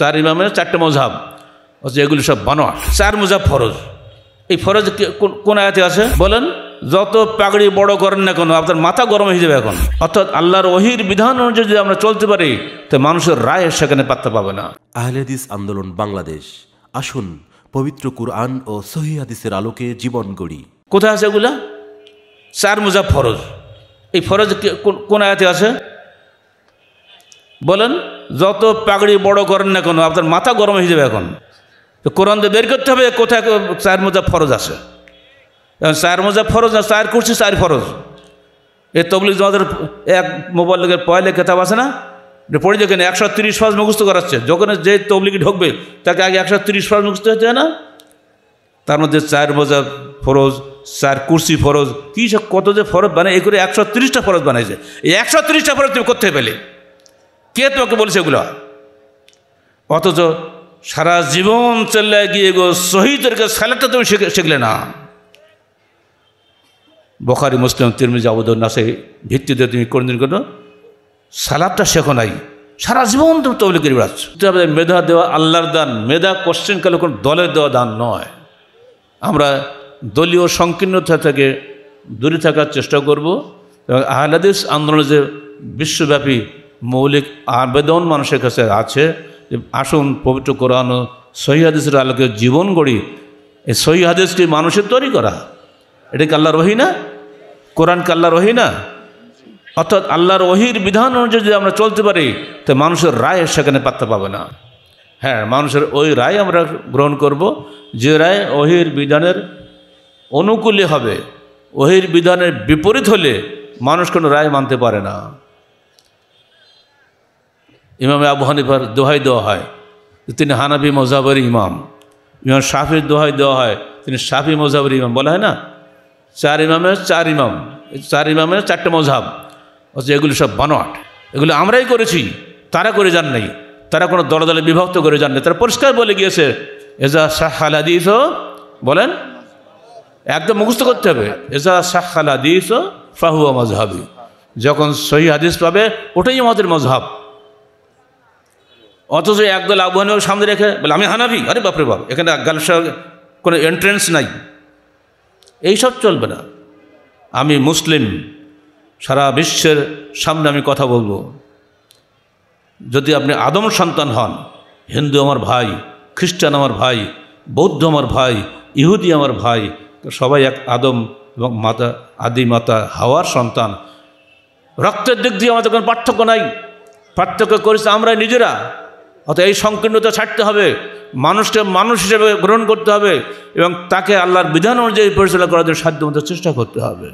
চার ইমামের চারটে মজাব অথচ এগুলি সব বানোয়ার চার মজাব ফরজ এই ফরজ কোন আয়াতে আছে বলেন যত পাগড়ি বড় করেন না কেন আপনার মাথা গরম হয়ে যাবে এখন অর্থাৎ আল্লাহর ওহির বিধান অনুযায়ী যদি আমরা চলতে পারি তো মানুষের রায় সেখানে পাত্তা পাবে না আহলেদিস আন্দোলন বাংলাদেশ আসুন পবিত্র কুরআন ও সহিদের আলোকে জীবন গড়ি কোথায় আছে এগুলা চার মোজা ফরজ এই ফরজ কোন আয়াতে আছে বলেন যত পাগড়ি বড় করেন না কেন আপনার মাথা গরম হয়ে যাবে এখন তো কোরআন দিয়ে বের করতে হবে কোথায় চায়ের মোজা ফরজ আছে এখন চায়ের মোজা ফরজ না চার কুরসি চার ফরজ এ তবলিক জমাদের এক মোবাইল লোকের পয়লে কেতাব আছে না পড়ে দেখেন একশো তিরিশ ফরজ মুখস্ত করাচ্ছে যখন যে তবলিকে ঢুকবে তাকে আগে একশো তিরিশ ফরজ মুখস্ত হতে হয় না তার মধ্যে চায়ের মোজা ফরজ চার কুর্সি ফরজ কী সব কত যে ফরজ বানায় এ করে একশো তিরিশটা ফরজ বানাইছে এই একশো তিরিশটা ফরজ তুমি করতে পেলে কে তোকে বলছে এগুলো অথচ সারা জীবন চলে গিয়ে গো শহীদদেরকে সালাতে তুমি শিখলে না বখারি মুসলিম তিরমিজ না সেই ভিত্তিতে তুমি কোনদিন কোনো সালাদটা শেখো নাই সারা জীবন তুমি তবলি করে বেড়াচ্ছ মেধা দেওয়া আল্লাহর দান মেধা কোশ্চেন কালে কোনো দলের দেওয়া দান নয় আমরা দলীয় সংকীর্ণতা থেকে দূরে থাকার চেষ্টা করব এবং আহলাদিস আন্দোলনের যে বিশ্বব্যাপী মৌলিক আবেদন মানুষের কাছে আছে যে আসুন পবিত্র কোরআন সহিদের আলোকে জীবন গড়ি এই সহিহাদিসটি মানুষের তৈরি করা এটা কি আল্লাহ রহি না কি আল্লাহ রহি না অর্থাৎ আল্লাহর ওহির বিধান অনুযায়ী যদি আমরা চলতে পারি তো মানুষের রায় সেখানে পাত্তা পাবে না হ্যাঁ মানুষের ওই রায় আমরা গ্রহণ করব যে রায় ওহির বিধানের অনুকূলে হবে ওহির বিধানের বিপরীত হলে মানুষ কোনো রায় মানতে পারে না ইমামে আবু হানিফার দোহাই দেওয়া হয় তিনি হানাবি মজাবের ইমাম ইমাম শাফির দোহাই দেওয়া হয় তিনি সাফি মজাবের ইমাম বলা হয় না চার ইমামে চার ইমাম চার ইমামে চারটে মজাব অথচ এগুলো সব বানোয়াট এগুলো আমরাই করেছি তারা করে যান নাই তারা কোনো দলে দলে বিভক্ত করে যান নাই তারা পরিষ্কার বলে গিয়েছে এজা শাহ হালাদিস বলেন একদম মুখস্থ করতে হবে এজা শাহ হালাদিস ফাহুয়া মজহাবি যখন সহি হাদিস পাবে ওটাই আমাদের মজহাব অথচ একদল আবু সামনে রেখে বলে আমি হানাবি আরে বাপরে বাপ এখানে গালসা কোনো এন্ট্রেন্স নাই এইসব চলবে না আমি মুসলিম সারা বিশ্বের সামনে আমি কথা বলবো যদি আপনি আদম সন্তান হন হিন্দু আমার ভাই খ্রিস্টান আমার ভাই বৌদ্ধ আমার ভাই ইহুদি আমার ভাই সবাই এক আদম এবং মাতা আদি মাতা হাওয়ার সন্তান রক্তের দিক দিয়ে আমাদের কোনো পার্থক্য নাই পার্থক্য করেছে আমরা নিজেরা অত এই সংকীর্ণতা ছাড়তে হবে মানুষকে মানুষ হিসেবে গ্রহণ করতে হবে এবং তাকে আল্লাহর বিধান অনুযায়ী পরিচালনা করার জন্য সাধ্যমতো চেষ্টা করতে হবে